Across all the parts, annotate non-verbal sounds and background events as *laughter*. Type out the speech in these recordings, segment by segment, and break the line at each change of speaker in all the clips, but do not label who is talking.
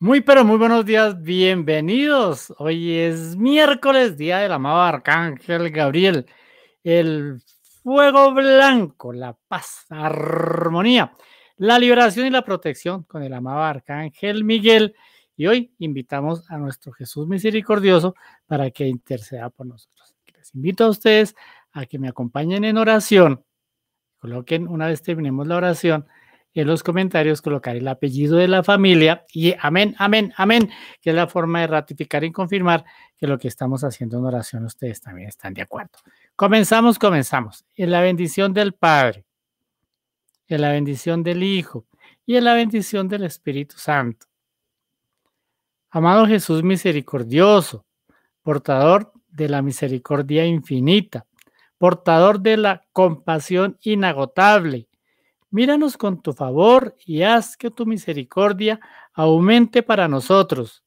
Muy pero muy buenos días, bienvenidos. Hoy es miércoles, día del amado Arcángel Gabriel. El fuego blanco, la paz, la armonía, la liberación y la protección con el amado Arcángel Miguel. Y hoy invitamos a nuestro Jesús misericordioso para que interceda por nosotros. Les invito a ustedes a que me acompañen en oración. Coloquen una vez terminemos la oración en los comentarios colocar el apellido de la familia y amén, amén, amén, que es la forma de ratificar y confirmar que lo que estamos haciendo en oración ustedes también están de acuerdo. Comenzamos, comenzamos. En la bendición del Padre, en la bendición del Hijo y en la bendición del Espíritu Santo. Amado Jesús misericordioso, portador de la misericordia infinita, portador de la compasión inagotable, Míranos con tu favor y haz que tu misericordia aumente para nosotros,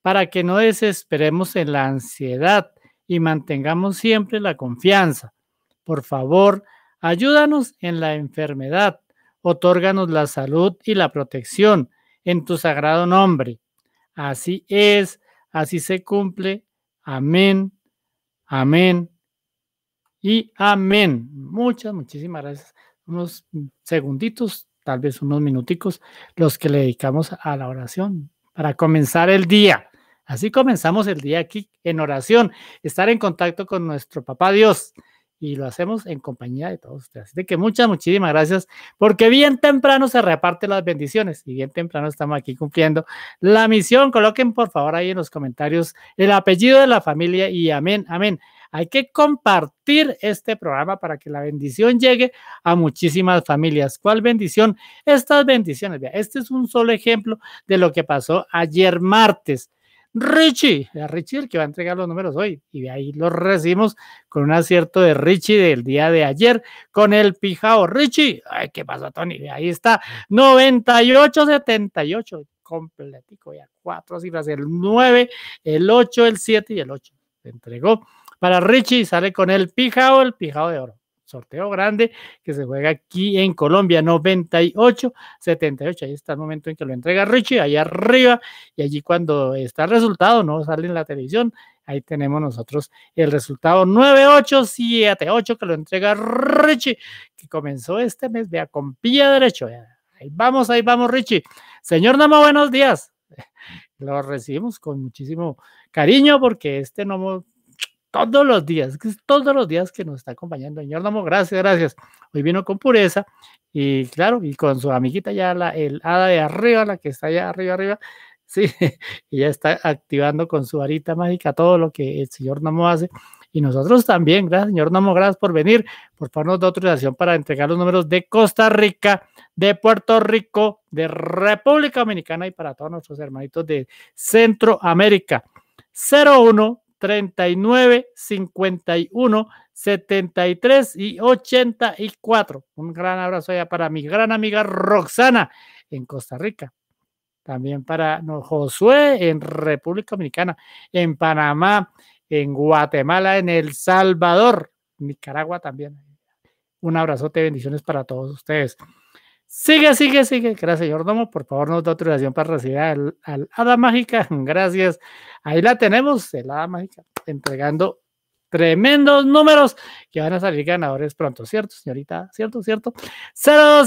para que no desesperemos en la ansiedad y mantengamos siempre la confianza. Por favor, ayúdanos en la enfermedad, otórganos la salud y la protección en tu sagrado nombre. Así es, así se cumple. Amén, amén y amén. Muchas, muchísimas gracias unos segunditos, tal vez unos minuticos, los que le dedicamos a la oración para comenzar el día. Así comenzamos el día aquí en oración, estar en contacto con nuestro papá Dios y lo hacemos en compañía de todos ustedes. Así que muchas, muchísimas gracias, porque bien temprano se reparten las bendiciones y bien temprano estamos aquí cumpliendo la misión. Coloquen por favor ahí en los comentarios el apellido de la familia y amén, amén. Hay que compartir este programa para que la bendición llegue a muchísimas familias. ¿Cuál bendición? Estas bendiciones. este es un solo ejemplo de lo que pasó ayer martes. Richie, Richie el que va a entregar los números hoy. Y de ahí los recibimos con un acierto de Richie del día de ayer con el pijao. Richie, ay, ¿qué pasó, Tony? De ahí está, 98-78, completico ya, cuatro cifras, el 9, el 8, el 7 y el 8. Se entregó para Richie, sale con el pijao, el pijao de oro. Sorteo grande que se juega aquí en Colombia, 98, 78. Ahí está el momento en que lo entrega Richie, allá arriba. Y allí cuando está el resultado, no sale en la televisión. Ahí tenemos nosotros el resultado 9878 que lo entrega Richie, que comenzó este mes, vea, con pilla derecho. Ahí vamos, ahí vamos, Richie. Señor Namo buenos días. *laughs* Lo recibimos con muchísimo cariño porque este Nomo todos los días, todos los días que nos está acompañando. Señor Namo, gracias, gracias. Hoy vino con pureza y claro, y con su amiguita ya, la, el hada de arriba, la que está allá arriba, arriba. *laughs* Sí, ella está activando con su varita mágica todo lo que el señor Namo hace. Y nosotros también, gracias, señor Namo, gracias por venir, por ponernos de autorización para entregar los números de Costa Rica, de Puerto Rico, de República Dominicana y para todos nuestros hermanitos de Centroamérica. 01 39, 51, 73 y 84. Un gran abrazo ya para mi gran amiga Roxana en Costa Rica. También para Josué en República Dominicana, en Panamá, en Guatemala, en El Salvador, Nicaragua también. Un abrazote, bendiciones para todos ustedes. Sigue, sigue, sigue. Gracias, señor Domo. Por favor, nos da autorización para recibir al, Hada Mágica. *laughs* Gracias. Ahí la tenemos, el Hada Mágica, entregando tremendos números que van a salir ganadores pronto, ¿cierto, señorita? ¿Cierto, cierto?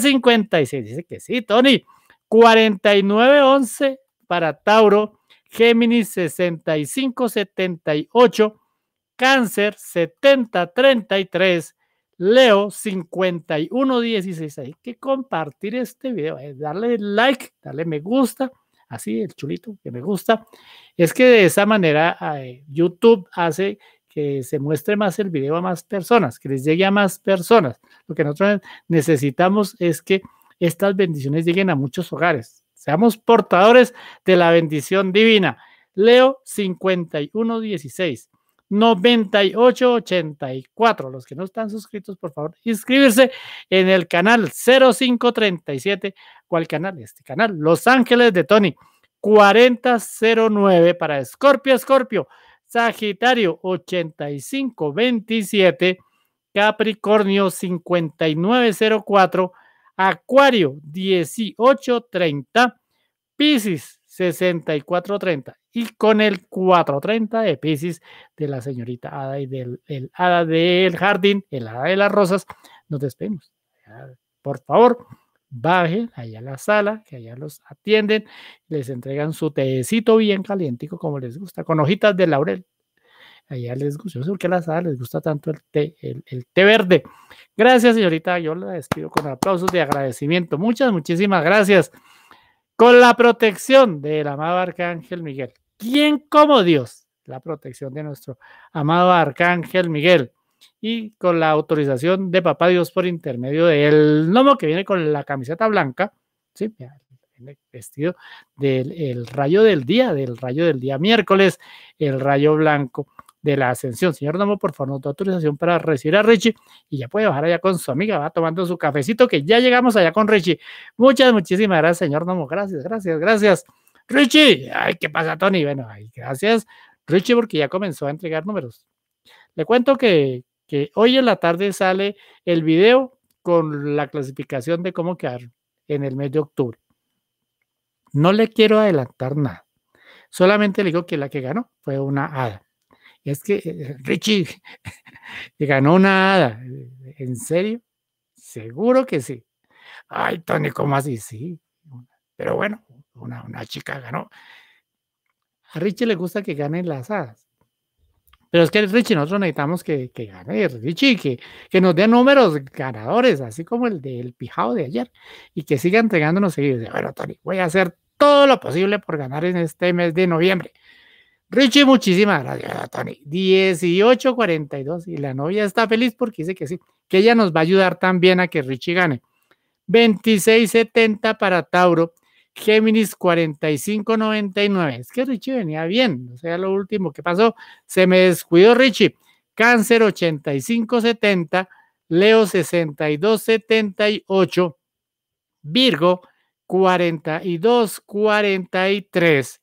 056, dice que sí, Tony. 4911 para Tauro, Géminis 6578, Cáncer 7033 Leo 5116. que compartir este video, es eh, darle like, darle me gusta, así el chulito que me gusta. Es que de esa manera eh, YouTube hace que se muestre más el video a más personas, que les llegue a más personas. Lo que nosotros necesitamos es que estas bendiciones lleguen a muchos hogares. Seamos portadores de la bendición divina. Leo 5116. 9884. Los que no están suscritos, por favor, inscribirse en el canal 0537. ¿Cuál canal? Este canal, Los Ángeles de Tony, 4009 para Escorpio, Escorpio, Sagitario 8527, Capricornio 5904, Acuario 1830, Pisces 6430 y con el 430 de Pisces de la señorita Ada y del el Hada del Jardín, el Hada de las Rosas, nos despedimos. Por favor, bajen allá a la sala, que allá los atienden, les entregan su tecito bien calientico como les gusta, con hojitas de laurel. Allá les gusta, yo sé por a la sala les gusta tanto el té, el, el té verde. Gracias, señorita. Yo la despido con aplausos de agradecimiento. Muchas, muchísimas gracias. Con la protección del amado Arcángel Miguel. ¿Quién como Dios? La protección de nuestro amado Arcángel Miguel. Y con la autorización de Papá Dios por intermedio del gnomo que viene con la camiseta blanca. Sí, vestido del rayo del día, del rayo del día miércoles, el rayo blanco de la ascensión. Señor Nomo, por favor, nos da autorización para recibir a Richie y ya puede bajar allá con su amiga, va tomando su cafecito, que ya llegamos allá con Richie. Muchas, muchísimas gracias, señor Nomo. Gracias, gracias, gracias. Richie, ay, ¿qué pasa, Tony? Bueno, ay, gracias, Richie, porque ya comenzó a entregar números. Le cuento que, que hoy en la tarde sale el video con la clasificación de cómo quedar en el mes de octubre. No le quiero adelantar nada. Solamente le digo que la que ganó fue una hada es que eh, Richie *laughs* ganó nada. ¿En serio? Seguro que sí. Ay, Tony, ¿cómo así? Sí. Pero bueno, una, chica ganó. A Richie le gusta que ganen las hadas. Pero es que Richie, nosotros necesitamos que, que gane Richie, que, que nos dé números ganadores, así como el del pijao de ayer, y que siga entregándonos seguidos. Bueno, Tony, voy a hacer todo lo posible por ganar en este mes de noviembre. Richie, muchísimas gracias, Tony. 18.42 y la novia está feliz porque dice que sí, que ella nos va a ayudar también a que Richie gane. 26.70 para Tauro, Géminis 45.99. Es que Richie venía bien, o sea, lo último que pasó, se me descuidó Richie. Cáncer 85.70, Leo 62.78, Virgo 42.43.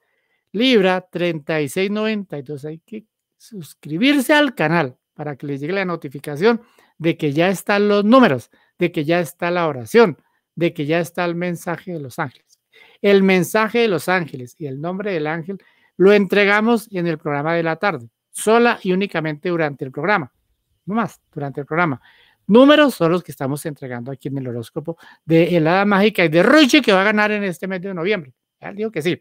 Libra 3690. Entonces hay que suscribirse al canal para que les llegue la notificación de que ya están los números, de que ya está la oración, de que ya está el mensaje de los ángeles. El mensaje de los ángeles y el nombre del ángel lo entregamos en el programa de la tarde, sola y únicamente durante el programa. No más, durante el programa. Números son los que estamos entregando aquí en el horóscopo de Helada Mágica y de Ruchi que va a ganar en este mes de noviembre. Ya digo que sí.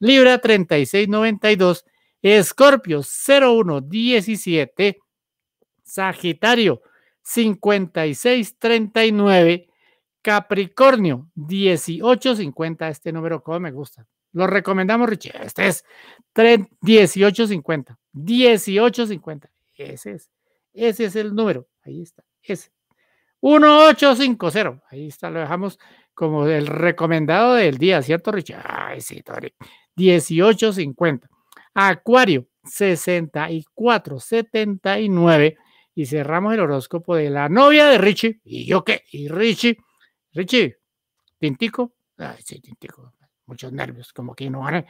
Libra 3692, Escorpio 0117, Sagitario 5639, Capricornio 1850, este número como me gusta. Lo recomendamos, Richie. Este es 1850. 1850. Ese es. Ese es el número. Ahí está. Ese. 1850. Ahí está. Lo dejamos como el recomendado del día, ¿cierto, Richie? Ay, sí, Tori. 18.50. Acuario 64.79. Y cerramos el horóscopo de la novia de Richie. ¿Y yo qué? ¿Y Richie? Richie, tintico. tintico. Muchos nervios, como que no van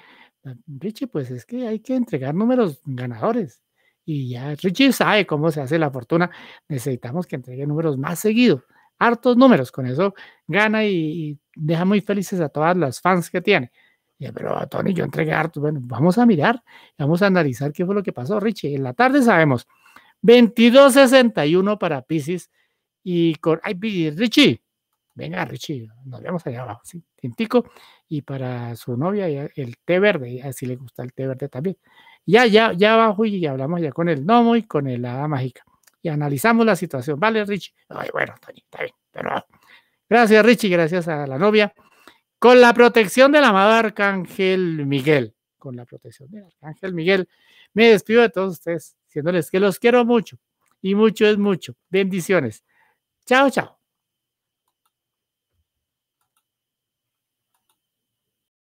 Richie, pues es que hay que entregar números ganadores. Y ya Richie sabe cómo se hace la fortuna. Necesitamos que entregue números más seguidos. Hartos números. Con eso gana y deja muy felices a todas las fans que tiene pero Tony, yo entregué Bueno, vamos a mirar, vamos a analizar qué fue lo que pasó, Richie. En la tarde sabemos. 22.61 para Pisces y con ay, Richie. Venga, Richie, nos vemos allá abajo, sí, tintico. Y para su novia, el té verde, así le gusta el té verde también. Ya, ya, ya abajo y hablamos ya con el gnomo y con el hada mágica. Y analizamos la situación, ¿vale, Richie? Ay, bueno, Tony, está bien, pero ah. gracias, Richie, gracias a la novia con la protección del amado Arcángel Miguel, con la protección del Arcángel Miguel, me despido de todos ustedes, diciéndoles que los quiero mucho y mucho es mucho. Bendiciones. Chao, chao.